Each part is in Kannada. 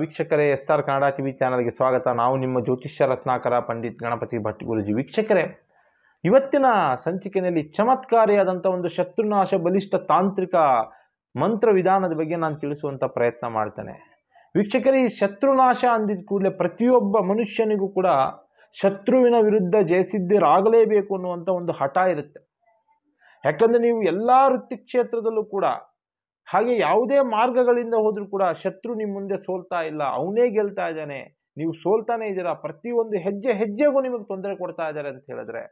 ವೀಕ್ಷಕರೇ ಎಸ್ ಆರ್ ಕನ್ನಡ ಟಿವಿ ಚಾನಲ್ಗೆ ಸ್ವಾಗತ ನಾವು ನಿಮ್ಮ ಜ್ಯೋತಿಷ್ಯ ರತ್ನಾಕರ ಪಂಡಿತ್ ಗಣಪತಿ ಭಟ್ ಗುರುಜಿ ವೀಕ್ಷಕರೇ ಇವತ್ತಿನ ಸಂಚಿಕೆಯಲ್ಲಿ ಚಮತ್ಕಾರಿಯಾದಂಥ ಒಂದು ಶತ್ರುನಾಶ ಬಲಿಷ್ಠ ತಾಂತ್ರಿಕ ಮಂತ್ರ ವಿಧಾನದ ಬಗ್ಗೆ ನಾನು ತಿಳಿಸುವಂಥ ಪ್ರಯತ್ನ ಮಾಡ್ತೇನೆ ವೀಕ್ಷಕರೇ ಈ ಶತ್ರುನಾಶ ಅಂದಿದ ಕೂಡಲೇ ಪ್ರತಿಯೊಬ್ಬ ಮನುಷ್ಯನಿಗೂ ಕೂಡ ಶತ್ರುವಿನ ವಿರುದ್ಧ ಜಯಸಿದ್ಧರಾಗಲೇಬೇಕು ಅನ್ನುವಂಥ ಒಂದು ಹಠ ಇರುತ್ತೆ ಯಾಕಂದರೆ ನೀವು ಎಲ್ಲ ವೃತ್ತಿ ಕ್ಷೇತ್ರದಲ್ಲೂ ಕೂಡ ಹಾಗೆ ಯಾವುದೇ ಮಾರ್ಗಗಳಿಂದ ಹೋದರೂ ಕೂಡ ಶತ್ರು ನಿಮ್ಮ ಮುಂದೆ ಸೋಲ್ತಾ ಇಲ್ಲ ಅವನೇ ಗೆಲ್ತಾ ಇದ್ದಾನೆ ನೀವು ಸೋಲ್ತಾನೆ ಇದ್ದೀರಾ ಪ್ರತಿಯೊಂದು ಹೆಜ್ಜೆ ಹೆಜ್ಜೆಗೂ ನಿಮಗೆ ತೊಂದರೆ ಕೊಡ್ತಾ ಇದ್ದಾರೆ ಅಂತ ಹೇಳಿದ್ರೆ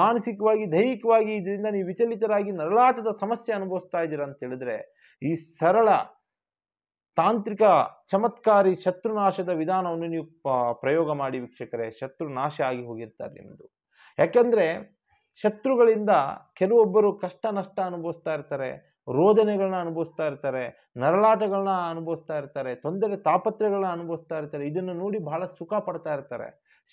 ಮಾನಸಿಕವಾಗಿ ದೈಹಿಕವಾಗಿ ಇದರಿಂದ ನೀವು ವಿಚಲಿತರಾಗಿ ನರಳಾಟದ ಸಮಸ್ಯೆ ಅನುಭವಿಸ್ತಾ ಇದ್ದೀರಾ ಅಂತ ಹೇಳಿದ್ರೆ ಈ ಸರಳ ತಾಂತ್ರಿಕ ಚಮತ್ಕಾರಿ ಶತ್ರುನಾಶದ ವಿಧಾನವನ್ನು ನೀವು ಪ್ರಯೋಗ ಮಾಡಿ ವೀಕ್ಷಕರೇ ನಾಶ ಆಗಿ ಹೋಗಿರ್ತಾರೆ ನಿಮ್ಮದು ಯಾಕೆಂದ್ರೆ ಶತ್ರುಗಳಿಂದ ಕೆಲವೊಬ್ಬರು ಕಷ್ಟ ನಷ್ಟ ಅನುಭವಿಸ್ತಾ ಇರ್ತಾರೆ ರೋದನೆಗಳನ್ನ ಅನುಭವಿಸ್ತಾ ಇರ್ತಾರೆ ನರಳಾಟಗಳನ್ನ ಅನುಭವಿಸ್ತಾ ಇರ್ತಾರೆ ತೊಂದರೆ ತಾಪತ್ರಯಗಳನ್ನ ಅನುಭವಿಸ್ತಾ ಇರ್ತಾರೆ ಇದನ್ನು ನೋಡಿ ಬಹಳ ಸುಖ ಪಡ್ತಾ ಇರ್ತಾರೆ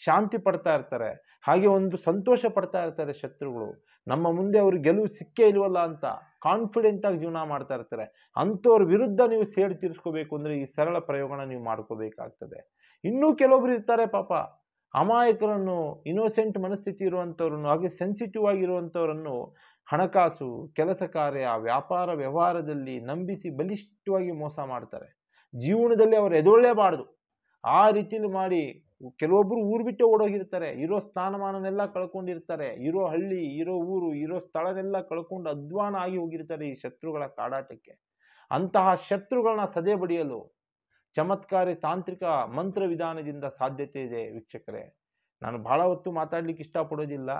ಶಾಂತಿ ಪಡ್ತಾ ಇರ್ತಾರೆ ಹಾಗೆ ಒಂದು ಸಂತೋಷ ಪಡ್ತಾ ಇರ್ತಾರೆ ಶತ್ರುಗಳು ನಮ್ಮ ಮುಂದೆ ಅವ್ರಿಗೆ ಗೆಲುವು ಸಿಕ್ಕೇ ಇಲ್ವಲ್ಲ ಅಂತ ಕಾನ್ಫಿಡೆಂಟ್ ಆಗಿ ಜೀವನ ಮಾಡ್ತಾ ಇರ್ತಾರೆ ಅಂಥವ್ರ ವಿರುದ್ಧ ನೀವು ಸೇಡ್ ತೀರಿಸ್ಕೋಬೇಕು ಅಂದ್ರೆ ಈ ಸರಳ ಪ್ರಯೋಗನ ನೀವು ಮಾಡ್ಕೋಬೇಕಾಗ್ತದೆ ಇನ್ನೂ ಕೆಲವೊಬ್ರು ಇರ್ತಾರೆ ಪಾಪ ಅಮಾಯಕರನ್ನು ಇನ್ನೋಸೆಂಟ್ ಮನಸ್ಥಿತಿ ಇರುವಂಥವ್ರನ್ನು ಹಾಗೆ ಸೆನ್ಸಿಟಿವ್ ಆಗಿರುವಂಥವರನ್ನು ಹಣಕಾಸು ಕೆಲಸ ಕಾರ್ಯ ವ್ಯಾಪಾರ ವ್ಯವಹಾರದಲ್ಲಿ ನಂಬಿಸಿ ಬಲಿಷ್ಠವಾಗಿ ಮೋಸ ಮಾಡ್ತಾರೆ ಜೀವನದಲ್ಲಿ ಅವರು ಎದೊಳ್ಳೇಬಾರ್ದು ಆ ರೀತಿಯಲ್ಲಿ ಮಾಡಿ ಕೆಲವೊಬ್ಬರು ಊರು ಬಿಟ್ಟು ಓಡೋಗಿರ್ತಾರೆ ಇರೋ ಸ್ಥಾನಮಾನನೆಲ್ಲ ಕಳ್ಕೊಂಡಿರ್ತಾರೆ ಇರೋ ಹಳ್ಳಿ ಇರೋ ಊರು ಇರೋ ಸ್ಥಳನೆಲ್ಲ ಕಳ್ಕೊಂಡು ಅಧ್ವಾನ ಆಗಿ ಹೋಗಿರ್ತಾರೆ ಈ ಶತ್ರುಗಳ ಕಾಡಾಟಕ್ಕೆ ಅಂತಹ ಶತ್ರುಗಳನ್ನ ಸದೆ ಬಡಿಯಲು ಚಮತ್ಕಾರಿ ತಾಂತ್ರಿಕ ಮಂತ್ರ ವಿಧಾನದಿಂದ ಸಾಧ್ಯತೆ ಇದೆ ವೀಕ್ಷಕರೇ ನಾನು ಬಹಳ ಹೊತ್ತು ಮಾತಾಡ್ಲಿಕ್ಕೆ ಇಷ್ಟಪಡೋದಿಲ್ಲ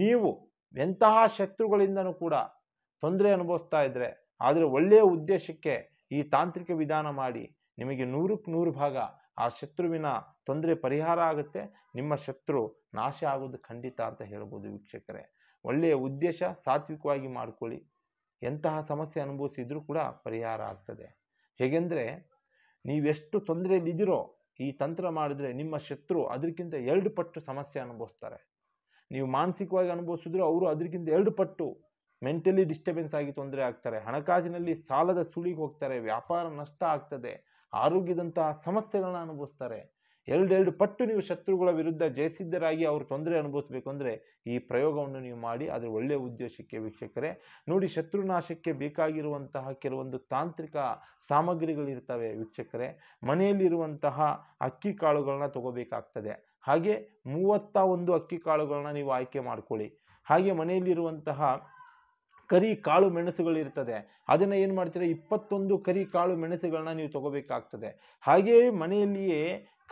ನೀವು ಎಂತಹ ಶತ್ರುಗಳಿಂದನೂ ಕೂಡ ತೊಂದರೆ ಅನುಭವಿಸ್ತಾ ಇದ್ದರೆ ಆದರೆ ಒಳ್ಳೆಯ ಉದ್ದೇಶಕ್ಕೆ ಈ ತಾಂತ್ರಿಕ ವಿಧಾನ ಮಾಡಿ ನಿಮಗೆ ನೂರಕ್ಕೆ ನೂರು ಭಾಗ ಆ ಶತ್ರುವಿನ ತೊಂದರೆ ಪರಿಹಾರ ಆಗುತ್ತೆ ನಿಮ್ಮ ಶತ್ರು ನಾಶ ಆಗೋದು ಖಂಡಿತ ಅಂತ ಹೇಳ್ಬೋದು ವೀಕ್ಷಕರೇ ಒಳ್ಳೆಯ ಉದ್ದೇಶ ಸಾತ್ವಿಕವಾಗಿ ಮಾಡ್ಕೊಳ್ಳಿ ಎಂತಹ ಸಮಸ್ಯೆ ಅನುಭವಿಸಿದ್ರೂ ಕೂಡ ಪರಿಹಾರ ಆಗ್ತದೆ ಹೇಗೆಂದರೆ ನೀವೆಷ್ಟು ತೊಂದರೆಯಲ್ಲಿದ್ದೀರೋ ಈ ತಂತ್ರ ಮಾಡಿದ್ರೆ ನಿಮ್ಮ ಶತ್ರು ಅದಕ್ಕಿಂತ ಎರಡು ಪಟ್ಟು ಸಮಸ್ಯೆ ಅನುಭವಿಸ್ತಾರೆ ನೀವು ಮಾನಸಿಕವಾಗಿ ಅನುಭವಿಸಿದ್ರು ಅವರು ಅದಕ್ಕಿಂತ ಎರಡು ಪಟ್ಟು ಮೆಂಟಲಿ ಡಿಸ್ಟರ್ಬೆನ್ಸ್ ಆಗಿ ತೊಂದರೆ ಆಗ್ತಾರೆ ಹಣಕಾಸಿನಲ್ಲಿ ಸಾಲದ ಸುಳಿಗೆ ಹೋಗ್ತಾರೆ ವ್ಯಾಪಾರ ನಷ್ಟ ಆಗ್ತದೆ ಆರೋಗ್ಯದಂತಹ ಸಮಸ್ಯೆಗಳನ್ನ ಅನುಭವಿಸ್ತಾರೆ ಎರಡೆರಡು ಪಟ್ಟು ನೀವು ಶತ್ರುಗಳ ವಿರುದ್ಧ ಜಯಿಸಿದ್ದರಾಗಿ ಅವರು ತೊಂದರೆ ಅನುಭವಿಸಬೇಕು ಅಂದರೆ ಈ ಪ್ರಯೋಗವನ್ನು ನೀವು ಮಾಡಿ ಅದರ ಒಳ್ಳೆಯ ಉದ್ದೇಶಕ್ಕೆ ವೀಕ್ಷಕರೇ ನೋಡಿ ಶತ್ರುನಾಶಕ್ಕೆ ಬೇಕಾಗಿರುವಂತಹ ಕೆಲವೊಂದು ತಾಂತ್ರಿಕ ಸಾಮಗ್ರಿಗಳಿರ್ತವೆ ವೀಕ್ಷಕರೇ ಮನೆಯಲ್ಲಿರುವಂತಹ ಅಕ್ಕಿ ಕಾಳುಗಳನ್ನ ತಗೋಬೇಕಾಗ್ತದೆ ಹಾಗೆ ಮೂವತ್ತ ಒಂದು ಅಕ್ಕಿ ಕಾಳುಗಳನ್ನ ನೀವು ಆಯ್ಕೆ ಮಾಡ್ಕೊಳ್ಳಿ ಹಾಗೆ ಮನೆಯಲ್ಲಿರುವಂತಹ ಕರಿ ಕಾಳು ಮೆಣಸುಗಳು ಅದನ್ನು ಏನು ಮಾಡ್ತೀರಾ ಇಪ್ಪತ್ತೊಂದು ಕರಿ ಕಾಳು ಮೆಣಸುಗಳನ್ನ ನೀವು ತಗೋಬೇಕಾಗ್ತದೆ ಹಾಗೆಯೇ ಮನೆಯಲ್ಲಿಯೇ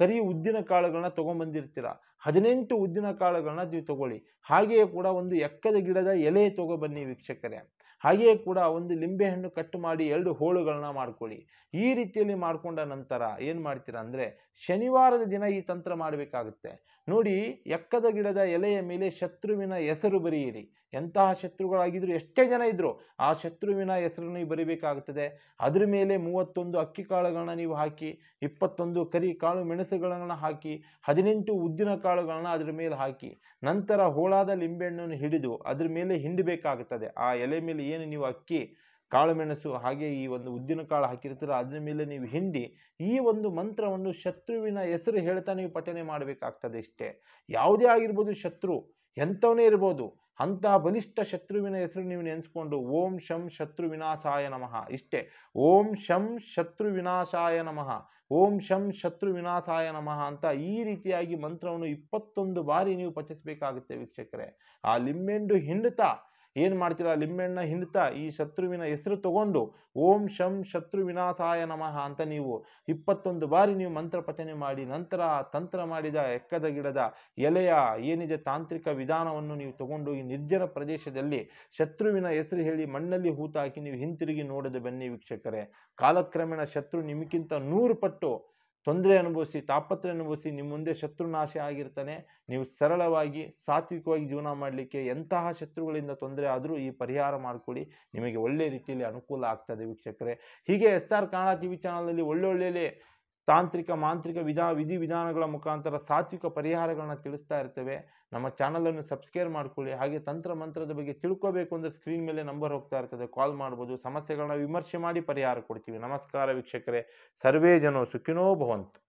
ಕರಿ ಉದ್ದಿನ ಕಾಳುಗಳನ್ನ ತೊಗೊಂಬಂದಿರ್ತೀರ ಹದಿನೆಂಟು ಉದ್ದಿನ ಕಾಳುಗಳನ್ನ ನೀವು ತಗೊಳ್ಳಿ ಹಾಗೆಯೇ ಕೂಡ ಒಂದು ಎಕ್ಕದ ಗಿಡದ ಎಲೆ ತಗೊಬನ್ನಿ ವೀಕ್ಷಕರೇ ಹಾಗೆಯೇ ಕೂಡ ಒಂದು ಲಿಂಬೆಹಣ್ಣು ಕಟ್ ಮಾಡಿ ಎರಡು ಹೋಳುಗಳನ್ನ ಮಾಡ್ಕೊಳ್ಳಿ ಈ ರೀತಿಯಲ್ಲಿ ಮಾಡಿಕೊಂಡ ನಂತರ ಏನು ಮಾಡ್ತೀರಾ ಅಂದರೆ ಶನಿವಾರದ ದಿನ ಈ ತಂತ್ರ ಮಾಡಬೇಕಾಗುತ್ತೆ ನೋಡಿ ಎಕ್ಕದ ಗಿಡದ ಎಲೆಯ ಮೇಲೆ ಶತ್ರುವಿನ ಹೆಸರು ಬರೆಯಿರಿ ಎಂತಹ ಶತ್ರುಗಳಾಗಿದ್ದರು ಎಷ್ಟೇ ಜನ ಇದ್ದರು ಆ ಶತ್ರುವಿನ ಹೆಸರನ್ನು ನೀವು ಬರಿಬೇಕಾಗುತ್ತದೆ ಅದರ ಮೇಲೆ ಮೂವತ್ತೊಂದು ಅಕ್ಕಿ ಕಾಳುಗಳನ್ನ ನೀವು ಹಾಕಿ ಇಪ್ಪತ್ತೊಂದು ಕರಿ ಕಾಳು ಮೆಣಸುಗಳನ್ನು ಹಾಕಿ ಹದಿನೆಂಟು ಉದ್ದಿನ ಕಾಳುಗಳನ್ನು ಅದರ ಮೇಲೆ ಹಾಕಿ ನಂತರ ಹೋಳಾದ ಲಿಂಬೆಹಣ್ಣನ್ನು ಹಿಡಿದು ಅದರ ಮೇಲೆ ಹಿಂಡಬೇಕಾಗುತ್ತದೆ ಆ ಎಲೆ ಮೇಲೆ ಏನು ನೀವು ಅಕ್ಕಿ ಕಾಳು ಮೆಣಸು ಹಾಗೆ ಈ ಒಂದು ಉದ್ದಿನ ಕಾಳು ಹಾಕಿರ್ತೀರ ಅದರ ಮೇಲೆ ನೀವು ಹಿಂಡಿ ಈ ಒಂದು ಮಂತ್ರವನ್ನು ಶತ್ರುವಿನ ಹೆಸರು ಹೇಳ್ತಾ ನೀವು ಪಠನೆ ಮಾಡಬೇಕಾಗ್ತದೆ ಇಷ್ಟೇ ಯಾವುದೇ ಆಗಿರ್ಬೋದು ಶತ್ರು ಎಂಥವನೇ ಇರ್ಬೋದು ಅಂತಹ ಬಲಿಷ್ಠ ಶತ್ರುವಿನ ಹೆಸರು ನೀವು ನೆನೆಸ್ಕೊಂಡು ಓಂ ಶಂ ಶತ್ರು ವಿನಾಶಾಯ ನಮಃ ಇಷ್ಟೇ ಓಂ ಶಂ ಶತ್ರು ವಿನಾಶಾಯ ನಮಃ ಓಂ ಶಂ ಶತ್ರು ವಿನಾಶಾಯ ನಮಃ ಅಂತ ಈ ರೀತಿಯಾಗಿ ಮಂತ್ರವನ್ನು ಇಪ್ಪತ್ತೊಂದು ಬಾರಿ ನೀವು ಪಚಿಸಬೇಕಾಗುತ್ತೆ ವೀಕ್ಷಕರೇ ಆ ಲಿಂಬೆಂಡು ಹಿಂಡುತ್ತಾ ಏನು ಮಾಡ್ತೀರಾ ಲಿಂಬೆಣ್ಣ ಹಿಂಡ್ತಾ ಈ ಶತ್ರುವಿನ ಹೆಸರು ತಗೊಂಡು ಓಂ ಶಂ ಶತ್ರು ವಿನಾಶಾಯ ನಮಃ ಅಂತ ನೀವು ಇಪ್ಪತ್ತೊಂದು ಬಾರಿ ನೀವು ಮಂತ್ರ ಪಠನೆ ಮಾಡಿ ನಂತರ ತಂತ್ರ ಮಾಡಿದ ಎಕ್ಕದ ಗಿಡದ ಎಲೆಯ ಏನಿದೆ ತಾಂತ್ರಿಕ ವಿಧಾನವನ್ನು ನೀವು ತಗೊಂಡು ಈ ನಿರ್ಜನ ಪ್ರದೇಶದಲ್ಲಿ ಶತ್ರುವಿನ ಹೆಸರು ಹೇಳಿ ಮಣ್ಣಲ್ಲಿ ಹೂತಾಕಿ ನೀವು ಹಿಂತಿರುಗಿ ನೋಡದೆ ಬನ್ನಿ ವೀಕ್ಷಕರೇ ಕಾಲಕ್ರಮೇಣ ಶತ್ರು ನಿಮಗಿಂತ ನೂರು ಪಟ್ಟು ತೊಂದರೆ ಅನುಭವಿಸಿ ತಾಪತ್ರೆ ಅನುಭವಿಸಿ ನಿಮ್ಮ ಮುಂದೆ ನಾಶ ಆಗಿರ್ತಾನೆ ನೀವು ಸರಳವಾಗಿ ಸಾತ್ವಿಕವಾಗಿ ಜೀವನ ಮಾಡಲಿಕ್ಕೆ ಎಂತಹ ಶತ್ರುಗಳಿಂದ ತೊಂದರೆ ಆದರೂ ಈ ಪರಿಹಾರ ಮಾಡಿಕೊಡಿ ನಿಮಗೆ ಒಳ್ಳೆ ರೀತಿಯಲ್ಲಿ ಅನುಕೂಲ ಆಗ್ತದೆ ವೀಕ್ಷಕರೇ ಹೀಗೆ S R Kannada T V ಚಾನಲಲ್ಲಿ ಒಳ್ಳೊಳ್ಳೆಯಲ್ಲಿ ತಾಂತ್ರಿಕ ಮಾಂತ್ರಿಕ ವಿಧಾ ವಿಧಿ ವಿಧಾನಗಳ ಮುಖಾಂತರ ಸಾತ್ವಿಕ ಪರಿಹಾರಗಳನ್ನ ತಿಳಿಸ್ತಾ ಇರ್ತೇವೆ ನಮ್ಮ ಚಾನಲನ್ನು ಸಬ್ಸ್ಕ್ರೈಬ್ ಮಾಡ್ಕೊಳ್ಳಿ ಹಾಗೆ ತಂತ್ರ ಮಂತ್ರದ ಬಗ್ಗೆ ತಿಳ್ಕೋಬೇಕು ಅಂದರೆ ಸ್ಕ್ರೀನ್ ಮೇಲೆ ನಂಬರ್ ಹೋಗ್ತಾ ಇರ್ತದೆ ಕಾಲ್ ಮಾಡ್ಬೋದು ಸಮಸ್ಯೆಗಳನ್ನ ವಿಮರ್ಶೆ ಮಾಡಿ ಪರಿಹಾರ ಕೊಡ್ತೀವಿ ನಮಸ್ಕಾರ ವೀಕ್ಷಕರೇ ಸರ್ವೇ ಜನೋ ಸುಖಿನೋ ಭವಂತ್